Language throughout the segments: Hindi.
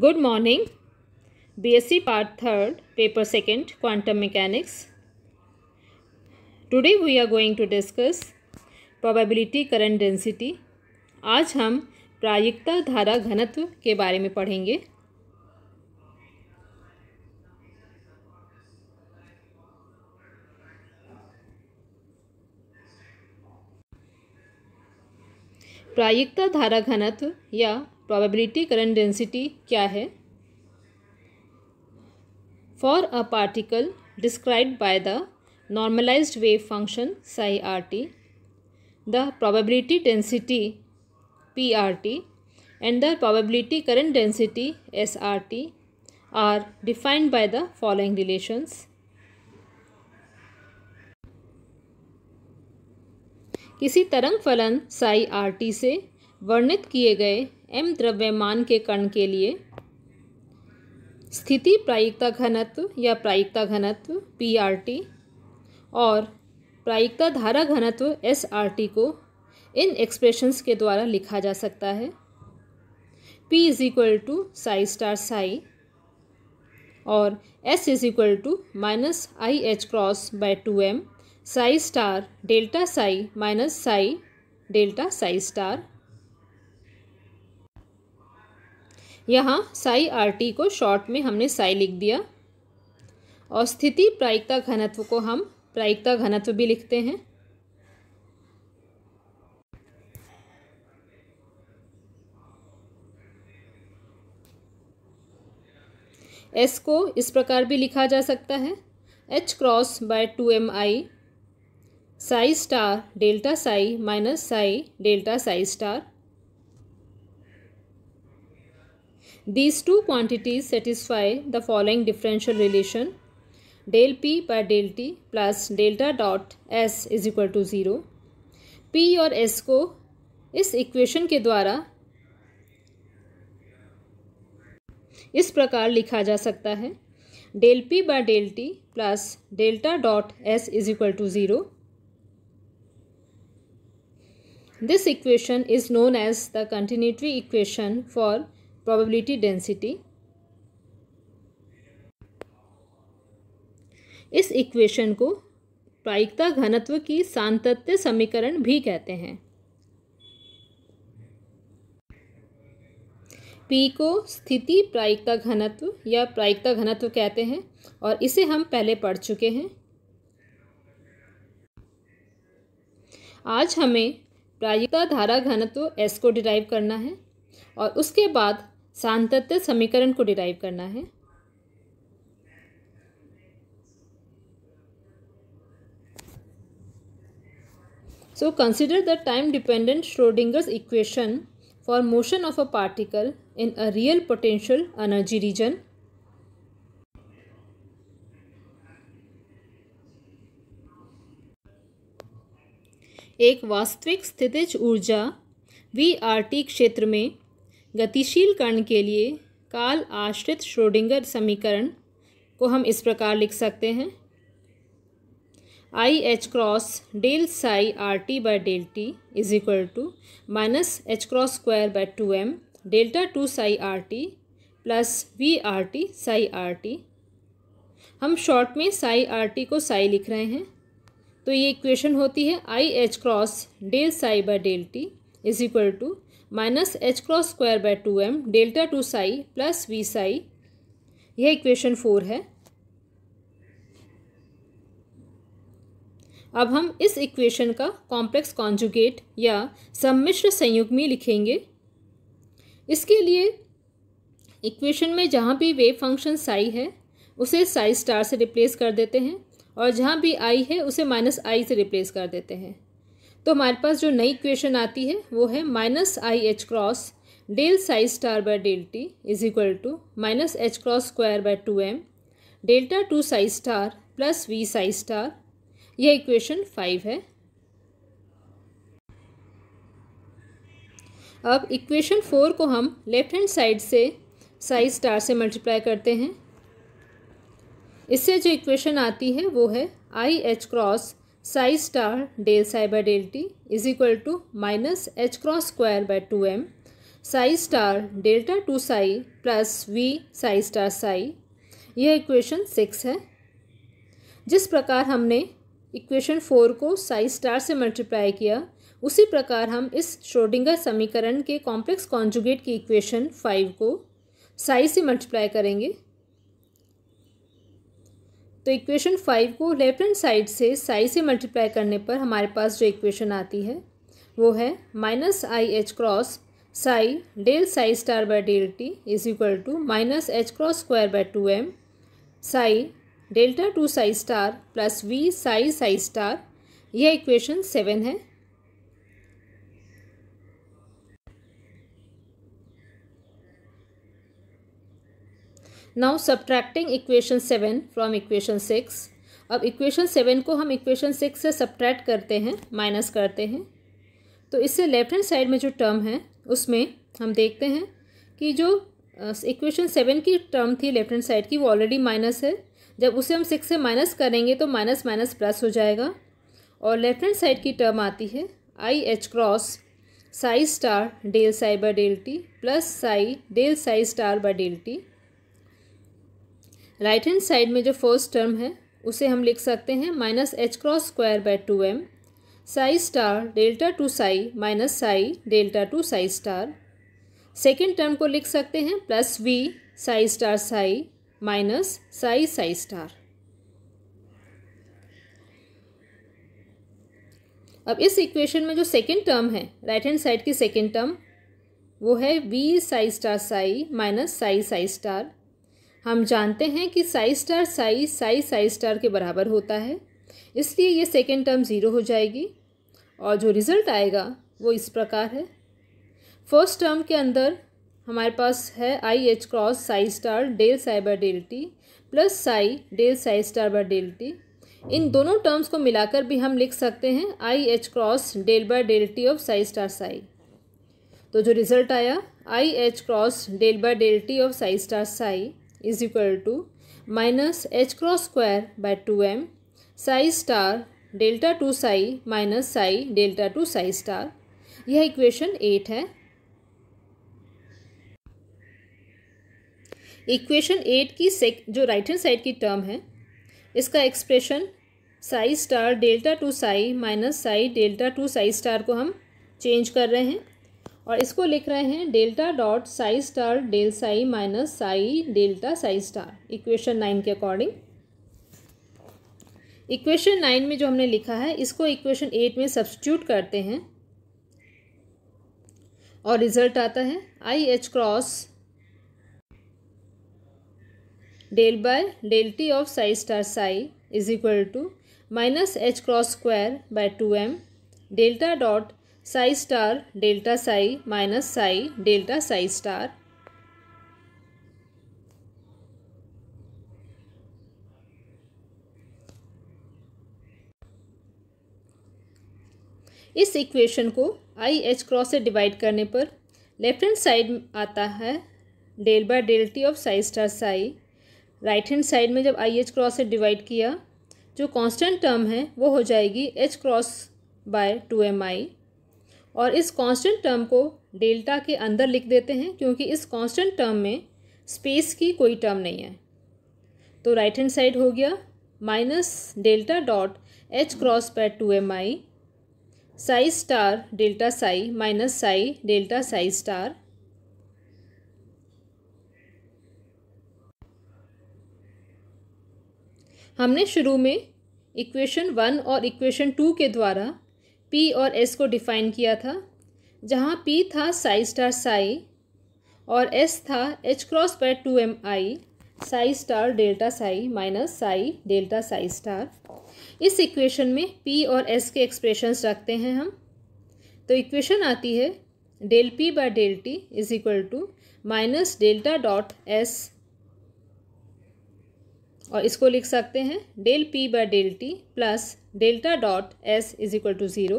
Good morning BSc part third paper second quantum mechanics today we are going to discuss probability current density आज हम प्रायिकता धारा घनत्व के बारे में पढ़ेंगे प्रायिकता धारा घनत्व या प्रोबेबिलिटी करंट डेंसिटी क्या है for a particle describe by the normalised wave function psi R T the probability density P R T and the probability current density S R T are defined by the following relations किसी तरंग फलन साई आर टी से वर्णित किए गए एम द्रव्यमान के कण के लिए स्थिति प्रायिकता घनत्व या प्रायिकता घनत्व पी आर टी और प्रायिकता धारा घनत्व एस आर टी को इन एक्सप्रेशंस के द्वारा लिखा जा सकता है P is equal to psi star psi और S is equal to minus I H cross by two M psi star delta psi minus psi delta psi star यहाँ साई आर टी को शॉर्ट में हमने साई लिख दिया और स्थिति प्रायिकता घनत्व को हम प्रायिकता घनत्व भी लिखते हैं एस को इस प्रकार भी लिखा जा सकता है H cross by two M I psi star delta psi minus psi delta psi star These two quantities satisfy the following differential relation del P by del T plus delta dot S is equal to zero P or S ko is equation ke dwara इस प्रकार लिखा जा सकता है del P by del T plus delta dot S is equal to zero this equation is known as the continuity equation for probability density इस इक्वेशन को प्रायिकता घनत्व की सांतत्य समीकरण भी कहते हैं पी को स्थिति प्रायिकता घनत्व या प्रायिकता घनत्व कहते हैं और इसे हम पहले पढ़ चुके हैं आज हमें प्रायिकता धारा घनत्व एस को डिराइव करना है और उसके बाद सांतत्य समीकरण को डिराइव करना है so consider the time dependent Schrodinger's equation for motion of a particle in a real potential energy region एक वास्तविक स्थितिज ऊर्जा वी आर टी क्षेत्र में गतिशील कण के लिए काल आश्रित श्रोडिंगर समीकरण को हम इस प्रकार लिख सकते हैं I H cross del psi R T by del T is equal to minus H cross square by two M delta two psi R T plus V R T psi R T हम शॉर्ट में साई आर टी को साई लिख रहे हैं तो ये इक्वेशन होती है I H cross del psi by del T is equal to minus H cross square by two M delta two psi plus V psi यह इक्वेशन फोर है अब हम इस इक्वेशन का कॉम्प्लेक्स कॉन्जुगेट या सम्मिश्र में लिखेंगे इसके लिए इक्वेशन में जहाँ भी वेव फंक्शन साई है उसे साई स्टार से रिप्लेस कर देते हैं और जहाँ भी आई है उसे माइनस आई से रिप्लेस कर देते हैं तो हमारे पास जो नई इक्वेशन आती है वो है minus I H cross del psi star by del T is equal to minus H cross square by two M delta two psi star plus V psi star यह इक्वेशन फाइव है अब इक्वेशन फोर को हम लेफ्ट हैंड साइड से साई स्टार से मल्टीप्लाई करते हैं इससे जो इक्वेशन आती है वो है I H cross star del psi psi del T is equal to minus H cross square by two M psi star delta two psi plus V psi star psi यह इक्वेशन सिक्स है जिस प्रकार हमने इक्वेशन फोर को साई स्टार से मल्टीप्लाई किया उसी प्रकार हम इस श्रोडिंगर समीकरण के कॉम्प्लेक्स कॉन्जुगेट की इक्वेशन फाइव को साई से मल्टीप्लाई करेंगे तो इक्वेशन फाइव को लेफ्ट हैंड साइड से साई से मल्टीप्लाई करने पर हमारे पास जो इक्वेशन आती है वो है minus I H cross psi del psi star by del T is equal to minus H cross square by two M psi delta two psi star plus V psi psi star यह इक्वेशन सेवन है now subtracting equation seven from equation six अब इक्वेशन सेवन को हम इक्वेशन सिक्स से सब्ट्रैक्ट करते हैं माइनस करते हैं तो इससे लेफ्ट हैंड साइड में जो टर्म है उसमें हम देखते हैं कि जो इक्वेशन सेवन की टर्म थी लेफ्ट हैंड साइड की वो ऑलरेडी माइनस है जब उसे हम सिक्स से माइनस करेंगे तो माइनस माइनस प्लस हो जाएगा और लेफ्ट हैंड साइड की टर्म आती है I H cross psi star del psi by del T plus psi del psi star by del T right hand side में जो फर्स्ट टर्म है उसे हम लिख सकते हैं minus H cross square by two M psi star delta two psi minus psi delta two psi star second term को लिख सकते हैं plus V psi star psi minus psi psi star अब इस इक्वेशन में जो सेकेंड टर्म है राइट हैंड साइड की सेकेंड टर्म वो है V psi star psi minus psi psi star हम जानते हैं कि psi star psi psi psi star के बराबर होता है इसलिए ये सेकेंड टर्म ज़ीरो हो जाएगी और जो रिज़ल्ट आएगा वो इस प्रकार है फर्स्ट टर्म के अंदर हमारे पास है I H cross psi star del psi by del T plus psi del psi star by del T इन दोनों टर्म्स को मिलाकर भी हम लिख सकते हैं I H cross del by del T of psi star psi तो जो रिज़ल्ट आया I H cross del by del T of psi star psi is equal to minus H cross square by two M psi star delta two psi minus psi delta two psi star यह इक्वेशन एट है इक्वेशन एट की सेक जो राइट हैंड साइड की टर्म है इसका expression psi star delta two psi minus psi delta two psi star को हम चेंज कर रहे हैं और इसको लिख रहे हैं delta dot psi star del psi minus psi delta psi star equation nine के अकॉर्डिंग इक्वेशन नाइन में जो हमने लिखा है इसको इक्वेशन एट में सब्सिट्यूट करते हैं और रिजल्ट आता है I H cross del by del T of psi star psi is equal to minus H cross square by two M delta dot psi star delta psi minus psi delta psi star इस इक्वेशन को आई एच क्रॉस से डिवाइड करने पर लेफ्ट हैंड साइड आता है del by del T of psi star psi right hand side में जब आई एच क्रॉस से डिवाइड किया जो कांस्टेंट टर्म है वो हो जाएगी H cross by two M I और इस कांस्टेंट टर्म को डेल्टा के अंदर लिख देते हैं क्योंकि इस कांस्टेंट टर्म में स्पेस की कोई टर्म नहीं है तो राइट हैंड साइड हो गया minus delta dot H cross पैट two M I psi star delta psi minus psi delta psi star हमने शुरू में इक्वेशन वन और इक्वेशन टू के द्वारा पी और एस को डिफ़ाइन किया था जहाँ पी था साई स्टार साई और एस था एच क्रॉस पर two M I psi star delta psi minus psi delta psi star इस इक्वेशन में पी और एस के एक्सप्रेशंस रखते हैं हम तो इक्वेशन आती है del P by del T is equal to minus delta dot S और इसको लिख सकते हैं del P by del T plus delta dot S is equal to zero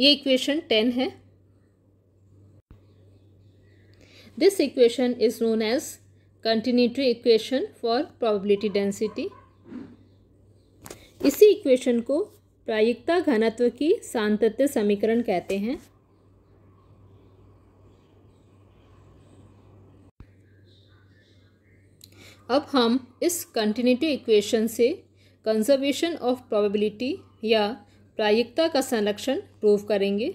ये इक्वेशन टेन है this equation is known as continuity equation for probability density इसी इक्वेशन को प्रायिकता घनत्व की सांतत्य समीकरण कहते हैं अब हम इस कंटिन्यूटी इक्वेशन से कंजर्वेशन ऑफ प्रोबेबिलिटी या प्रायिकता का संरक्षण प्रूव करेंगे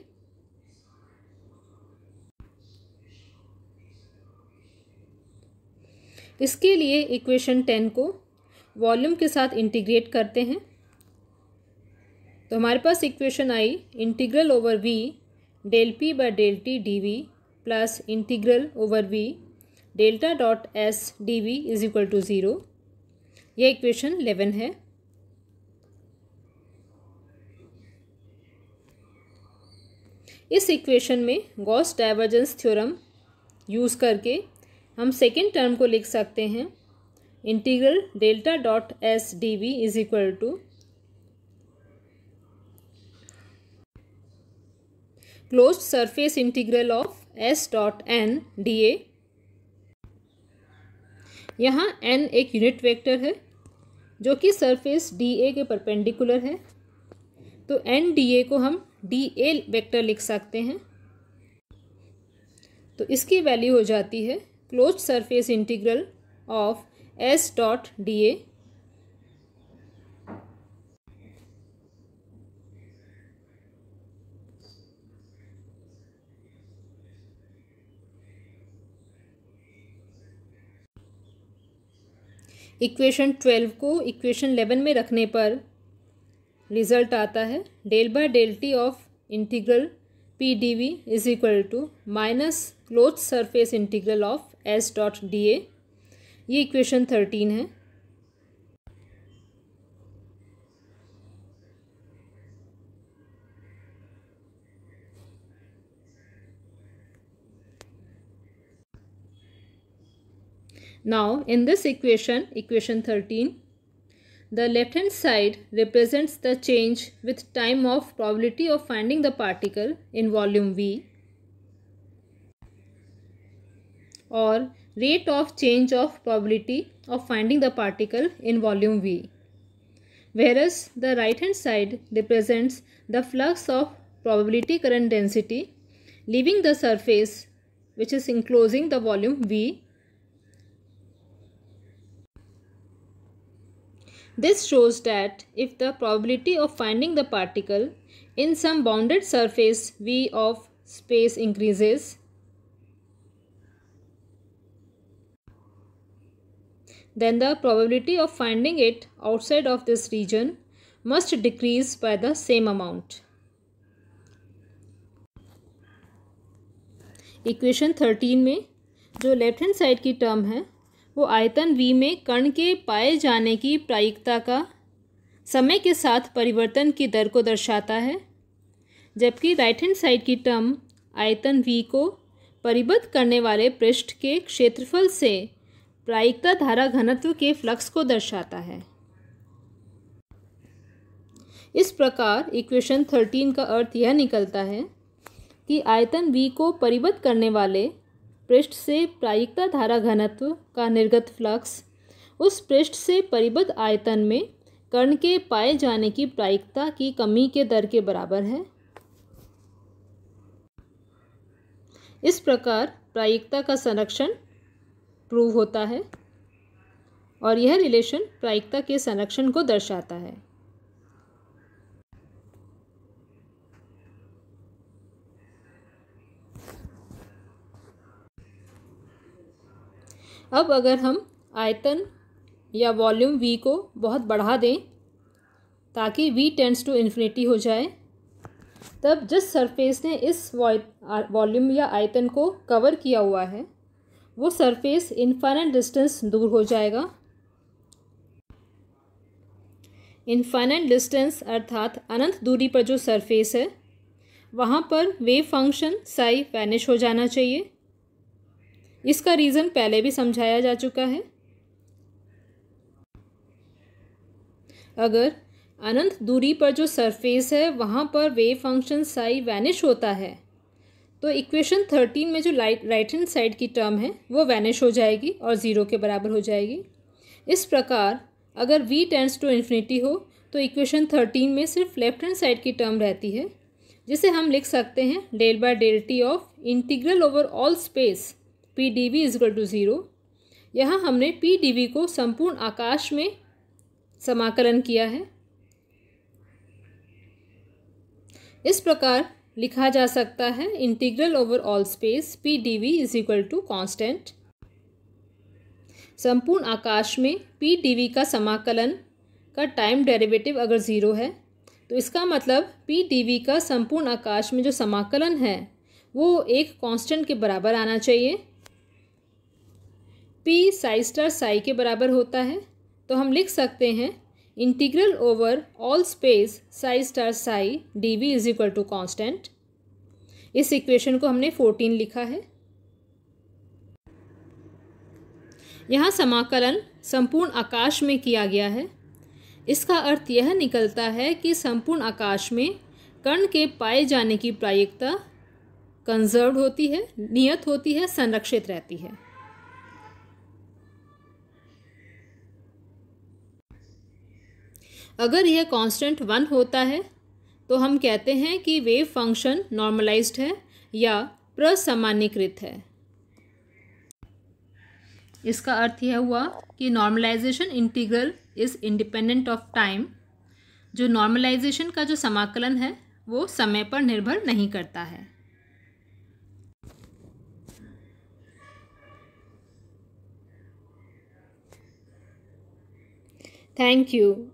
इसके लिए इक्वेशन टेन को वॉल्यूम के साथ इंटीग्रेट करते हैं तो हमारे पास equation I integral over V del P by del T D V plus integral over V delta dot S D V is equal to zero यह इक्वेशन इलेवन है इस इक्वेशन में गॉस डाइवर्जेंस थ्योरम यूज़ करके हम सेकेंड टर्म को लिख सकते हैं integral delta dot S D V is equal to close surface integral of S dot N D A यहाँ एन एक यूनिट वेक्टर है जो कि सरफेस डी ए के परपेंडिकुलर है तो एन डी ए को हम डी ए वैक्टर लिख सकते हैं तो इसकी वैल्यू हो जाती है close surface integral of S dot D A equation twelve को इक्वेशन इलेवन में रखने पर रिजल्ट आता है del by del T of integral P D V is equal to minus close surface integral of S dot D A ये इक्वेशन थर्टीन है Now in this equation, equation 13, the left hand side represents the change with time of probability of finding the particle in volume V or rate of change of probability of finding the particle in volume V. Whereas the right hand side represents the flux of probability current density leaving the surface which is enclosing the volume V This shows that if the probability of finding the particle in some bounded surface V of space increases, then the probability of finding it outside of this region must decrease by the same amount. Equation thirteen में जो left hand side की term है वो आयतन वी में कण के पाए जाने की प्रायिकता का समय के साथ परिवर्तन की दर को दर्शाता है जबकि राइट हैंड साइड की टर्म आयतन वी को परिबद्ध करने वाले पृष्ठ के क्षेत्रफल से प्रायिकता धारा घनत्व के फ्लक्स को दर्शाता है इस प्रकार इक्वेशन थर्टीन का अर्थ यह निकलता है कि आयतन वी को परिबद्ध करने वाले पृष्ठ से प्रायिकता धारा घनत्व का निर्गत फ्लक्स उस पृष्ठ से परिबद्ध आयतन में कर्ण के पाए जाने की प्रायिकता की कमी के दर के बराबर है इस प्रकार प्रायिकता का संरक्षण प्रूव होता है और यह रिलेशन प्रायिकता के संरक्षण को दर्शाता है अब अगर हम आयतन या वॉल्यूम वी को बहुत बढ़ा दें ताकि वी टेंड्स टू इन्फिनिटी हो जाए तब जिस सरफेस ने इस वॉल्यूम या आयतन को कवर किया हुआ है वो सरफेस इन्फाइनाइट डिस्टेंस दूर हो जाएगा इन्फाइनाइट डिस्टेंस अर्थात अनंत दूरी पर जो सरफेस है वहाँ पर वेव फंक्शन साई वैनिश हो जाना चाहिए इसका रीज़न पहले भी समझाया जा चुका है अगर अनंत दूरी पर जो सरफेस है वहाँ पर वेव फंक्शन साई वैनिश होता है तो इक्वेशन थर्टीन में जो लाइट राइट हैंड साइड की टर्म है वो वैनिश हो जाएगी और ज़ीरो के बराबर हो जाएगी इस प्रकार अगर v टेंस टू इन्फिनिटी हो तो इक्वेशन थर्टीन में सिर्फ लेफ्ट हैंड साइड की टर्म रहती है जिसे हम लिख सकते हैं del by del T of integral over all space P D V is to zero यहाँ हमने पी डी वी को संपूर्ण आकाश में समाकलन किया है इस प्रकार लिखा जा सकता है integral over all space P D V is equal to constant संपूर्ण आकाश में पी डी वी का समाकलन का टाइम डेरिवेटिव अगर ज़ीरो है तो इसका मतलब पी डी वी का संपूर्ण आकाश में जो समाकलन है वो एक कांस्टेंट के बराबर आना चाहिए पी साई स्टार साई के बराबर होता है तो हम लिख सकते हैं integral over all space psi star psi D V is equal to constant इस इक्वेशन को हमने फोर्टीन लिखा है यहाँ समाकलन संपूर्ण आकाश में किया गया है इसका अर्थ यह निकलता है कि संपूर्ण आकाश में कर्ण के पाए जाने की प्रायिकता कंजर्व होती है नियत होती है संरक्षित रहती है अगर यह कांस्टेंट वन होता है तो हम कहते हैं कि वेव फंक्शन नॉर्मलाइज्ड है या प्रसामान्यकृत है इसका अर्थ यह हुआ कि normalisation integral is independent of time जो नॉर्मलाइजेशन का जो समाकलन है वो समय पर निर्भर नहीं करता है थैंक यू